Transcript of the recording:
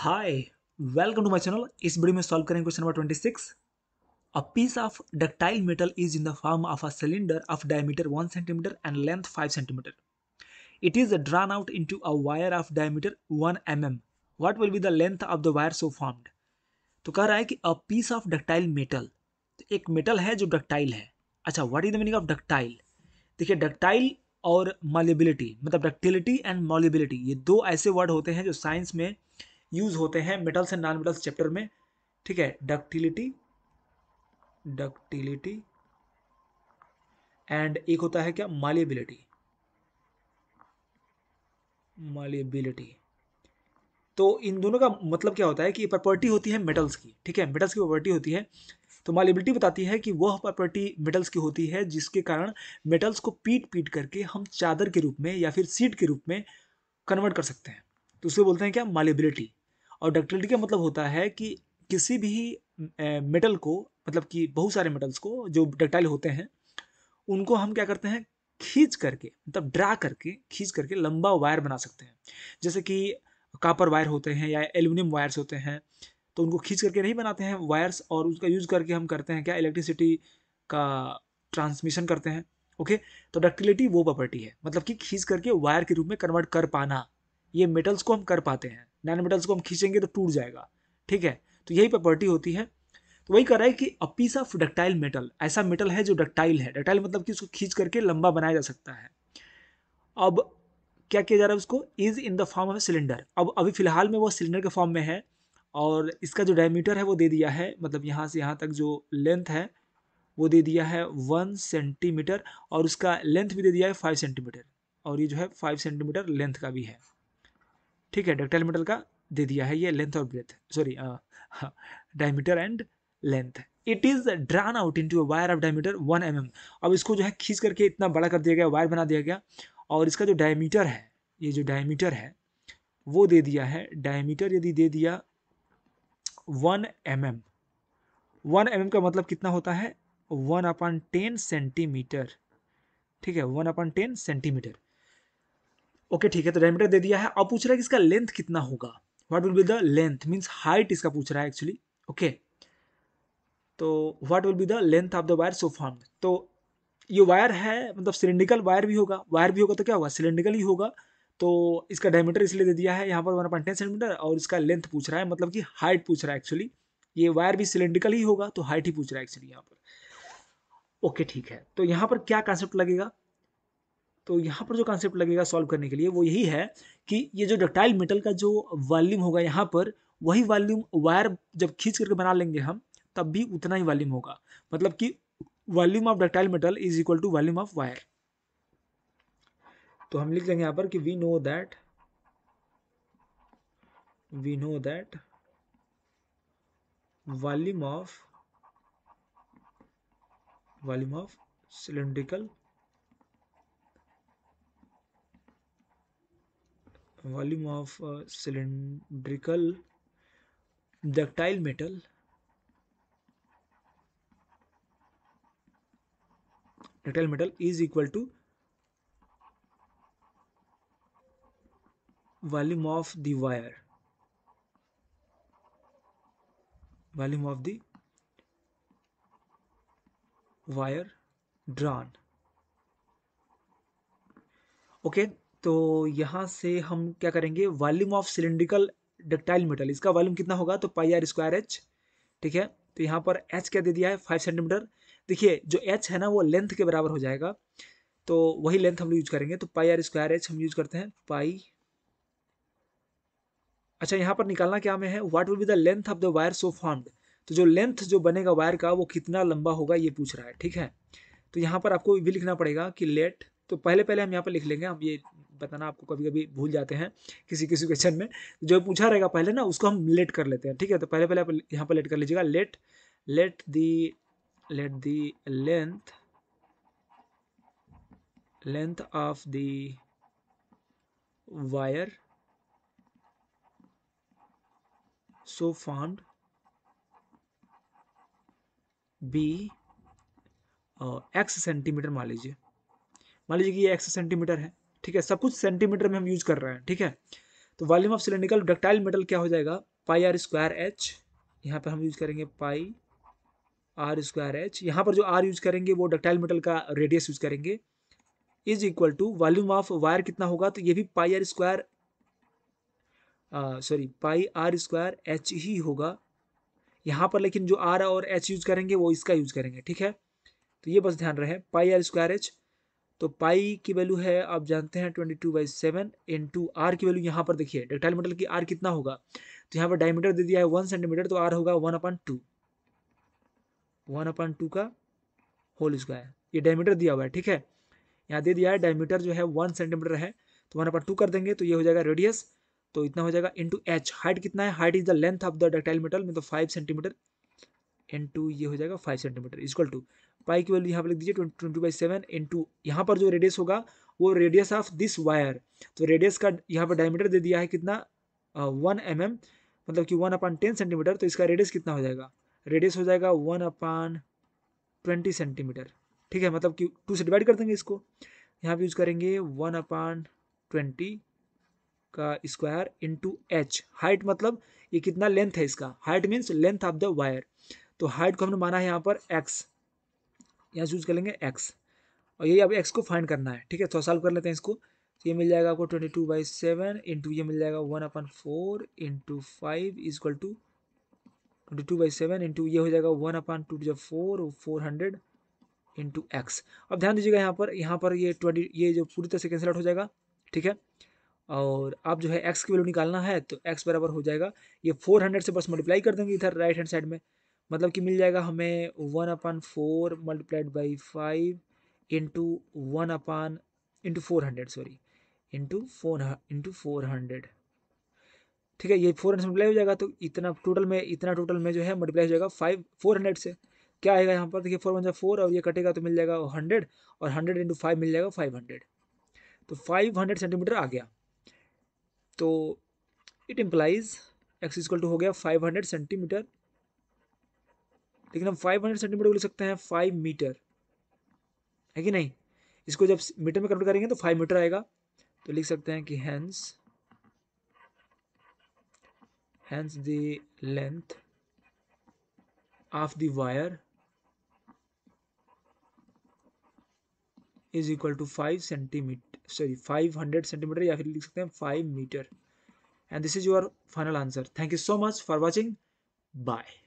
hi welcome to my channel इस video में solve करेंगे question number 26 a piece of ductile metal is in the form of a cylinder of diameter one centimetre and length five centimetre it is drawn out into a wire of diameter 1 mm what will be the length of the wire so formed तो कह रहा है कि a piece of ductile metal तो एक metal है जो ductile है अच्छा what is the meaning of ductile देखिए डक्टाइल और मॉलिबिलिटी मतलब डक्टिलिटी एंड मॉलिबिलिटी ये दो ऐसे वर्ड होते हैं जो साइंस में यूज होते हैं metals and non metals chapter में ठीक है डक्टिलिटी डक्टिलिटी एंड एक होता है क्या मालियबिलिटी मालियबिलिटी तो इन दोनों का मतलब क्या होता है कि प्रॉपर्टी होती है मेटल्स की ठीक है मेटल्स की प्रॉपर्टी होती है तो मालिबिलिटी बताती है कि वह प्रॉपर्टी मेटल्स की होती है जिसके कारण मेटल्स को पीट पीट करके हम चादर के रूप में या फिर सीट के रूप में कन्वर्ट कर सकते हैं तो उसे बोलते हैं क्या मालिबिलिटी और डक्टिलिटी का मतलब होता है कि किसी भी मेटल को मतलब कि बहुत सारे मेटल्स को जो डक्टाइल होते हैं उनको हम क्या करते हैं खींच करके मतलब ड्रा करके खींच करके लंबा वायर बना सकते हैं जैसे कि कापर वायर होते हैं या एल्यूमिनियम वायर्स होते हैं तो उनको खींच करके नहीं बनाते हैं वायर्स और उसका यूज़ करके हम करते हैं क्या इलेक्ट्रिसिटी का ट्रांसमिशन करते हैं ओके तो डक्टिलिटी वो प्रॉपर्टी है मतलब कि खींच करके वायर के रूप में कन्वर्ट कर पाना ये मेटल्स को हम कर पाते हैं नैनोमेटल्स को हम खींचेंगे तो टूट जाएगा ठीक है तो यही प्रॉपर्टी होती है तो वही कह रहा है कि a piece of ductile metal ऐसा मेटल है जो डक्टाइल है डक्टाइल मतलब कि उसको खींच करके लंबा बनाया जा सकता है अब क्या किया जा रहा है उसको is in the form of cylinder अब अभी फिलहाल में वो सिलेंडर के फॉर्म में है और इसका जो डायमीटर है वो दे दिया है मतलब यहाँ से यहाँ तक जो लेंथ है वो दे दिया है वन सेंटीमीटर और उसका लेंथ भी दे दिया है फाइव सेंटीमीटर और ये जो है फाइव सेंटीमीटर लेंथ का भी है ठीक है डक्टाइल मेटल का दे दिया है ये लेंथ और breadth sorry diameter and length it is drawn out into wire of diameter one M अब इसको जो है खींच करके इतना बड़ा कर दिया गया वायर बना दिया गया और इसका जो डायमीटर है ये जो डायमीटर है वो दे दिया है डायमीटर यदि दे दिया one M M one M M का मतलब कितना होता है वन अपॉन टेन सेंटीमीटर ठीक है one upon ten centimetre okay ठीक है तो डायमीटर दे दिया है अब पूछ रहा है कि इसका लेंथ कितना होगा what will be the length means height इसका पूछ रहा है एक्चुअली ओके तो what will be the length of the wire so form तो ये वायर है मतलब सिलेंड्रिकल वायर भी होगा वायर भी होगा तो क्या होगा सिलेंड्रिकल ही होगा तो इसका डायमीटर इसलिए दे दिया है यहाँ पर वन पॉइंट टेन सेंटीमीटर और इसका लेंथ पूछ रहा है मतलब कि हाइट पूछ रहा है एक्चुअली ये वायर भी सिलेंड्रिकल ही होगा तो हाइट ही पूछ रहा है एक्चुअली यहाँ पर ओके ठीक है तो यहाँ पर क्या कॉन्सेप्ट लगेगा तो यहाँ पर जो कॉन्सेप्ट लगेगा सॉल्व करने के लिए वो यही है कि ये जो डक्टाइल मेटल का जो वॉल्यूम होगा यहाँ पर वही वॉल्यूम वायर जब खींच करके बना लेंगे हम तब भी उतना ही वॉल्यूम होगा मतलब कि volume of ductile metal is equal to volume of wire तो हम लिख लेंगे यहाँ पर कि we know that we know that volume of volume of cylindrical volume of uh, cylindrical ductile metal ductile metal is equal to volume of the wire volume of the wire drawn okay तो यहाँ से हम क्या करेंगे volume of cylindrical ductile metal इसका volume कितना होगा तो पाई आर स्क्वायर एच ठीक है तो यहाँ पर एच क्या दे दिया है फाइव सेंटीमीटर देखिए जो एच है ना वो लेंथ के बराबर हो जाएगा तो वही लेंथ हम लोग यूज करेंगे तो पाई आर स्क्वायर एच हम यूज करते हैं पाई अच्छा यहाँ पर निकालना क्या हमें है what will be the length of the wire so formed तो जो लेंथ जो बनेगा वायर का वो कितना लंबा होगा ये पूछ रहा है ठीक है तो यहाँ पर आपको भी लिखना पड़ेगा कि लेट तो पहले पहले हम यहाँ पर लिख लेंगे हम ये बताना आपको कभी कभी भूल जाते हैं किसी किसी क्वेश्चन में जो पूछा रहेगा पहले ना उसको हम लेट कर लेते हैं ठीक है तो पहले पहले आप यहाँ पर लेट कर लीजिएगा let let the let the length length of the wire so formed be X centimetre मान लीजिए मान लीजिए कि ये एक्स सेंटीमीटर है ठीक है सब कुछ सेंटीमीटर में हम यूज कर रहे हैं ठीक है तो volume of cylindrical ductile metal क्या हो जाएगा पाई आर स्क्वायर एच यहाँ पर हम यूज करेंगे पाई आर स्क्वायर एच यहाँ पर जो आर यूज करेंगे वो डक्टाइल मेटल का रेडियस यूज करेंगे is equal to volume of wire कितना होगा तो ये भी pi R square sorry pi R square H ही होगा यहाँ पर लेकिन जो आर और एच यूज करेंगे वो इसका यूज करेंगे ठीक है तो ये बस ध्यान रहे पाई आर स्क्वायर एच तो पाई की वैल्यू है आप जानते हैं twenty two by seven into R आर की वैल्यू यहाँ पर देखिए डक्टाइल मेटल की आर कितना होगा तो यहाँ पर डायमीटर दे दिया है वन सेंटीमीटर तो आर होगा one upon two one upon two का होल स्क्वायर ये डायमीटर दिया हुआ है ठीक है यहाँ दे दिया है डायमीटर जो है वन सेंटीमीटर है तो वन अपन टू कर देंगे तो ये हो जाएगा रेडियस तो इतना हो जाएगा इंटू एच हाइट कितना है height is the length of the ductile metal मतलब फाइव सेंटीमीटर इन टू ये हो जाएगा five centimetre is equal to pi की वैल्यू यहाँ पर लिख दीजिए ट्वेंटी बाई सेवन इन टू यहाँ पर जो रेडियस होगा वो रेडियस ऑफ दिस वायर तो रेडियस का यहाँ पर डायमीटर दे दिया है कितना वन एम एम मतलब कि वन अपान टेन सेंटीमीटर तो इसका रेडियस कितना हो जाएगा रेडियस हो जाएगा वन अपान ट्वेंटी सेंटीमीटर ठीक है मतलब कि टू से डिवाइड कर देंगे इसको यहाँ पर यूज करेंगे वन अपान ट्वेंटी का स्क्वायर इंटू एच हाइट मतलब ये कितना लेंथ है इसका height means length of the wire तो हाइट को हमने माना है यहाँ पर एक्स यहाँ चूज कर लेंगे एक्स और यही अब एक्स को फाइंड करना है ठीक है थोड़ा तो सॉल्व कर लेते हैं इसको तो ये मिल जाएगा आपको twenty two by seven into ये मिल जाएगा one upon four into five is equal to twenty two by seven into ये हो जाएगा वन अपन टू जो four four hundred into X अब ध्यान दीजिएगा यहाँ पर यहाँ पर ये ट्वेंटी ये जो पूरी तरह से कैंसिल आउट हो जाएगा ठीक है और आप जो है एक्स की वैल्यू निकालना है तो एक्स बराबर हो जाएगा ये फोर हंड्रेड से बस मल्टीप्लाई कर देंगे इधर राइट हैंड साइड में मतलब कि मिल जाएगा हमें one upon four multiplied by five into one upon into four hundred sorry into four into four hundred ठीक है ये फोर हंड्रेड मल्टीप्लाई हो जाएगा तो इतना टोटल में इतना टोटल में जो है मल्टीप्लाई हो जाएगा फाइव फोर हंड्रेड से क्या आएगा यहाँ पर देखिए फोर वन फोर और ये कटेगा तो मिल जाएगा हंड्रेड और हंड्रेड इंटू फाइव मिल जाएगा फाइव हंड्रेड तो फाइव हंड्रेड सेंटीमीटर आ गया तो it implies X equal to हो गया फाइव हंड्रेड सेंटीमीटर लेकिन हम फाइव हंड्रेड सेंटीमीटर को ले सकते हैं फाइव मीटर है कि नहीं इसको जब मीटर में कन्वर्ट करेंगे तो फाइव मीटर आएगा तो लिख सकते हैं कि hence hence the length of the wire is equal to five centimetre sorry five hundred centimetre या फिर लिख सकते हैं five metre and this is your final answer thank you so much for watching bye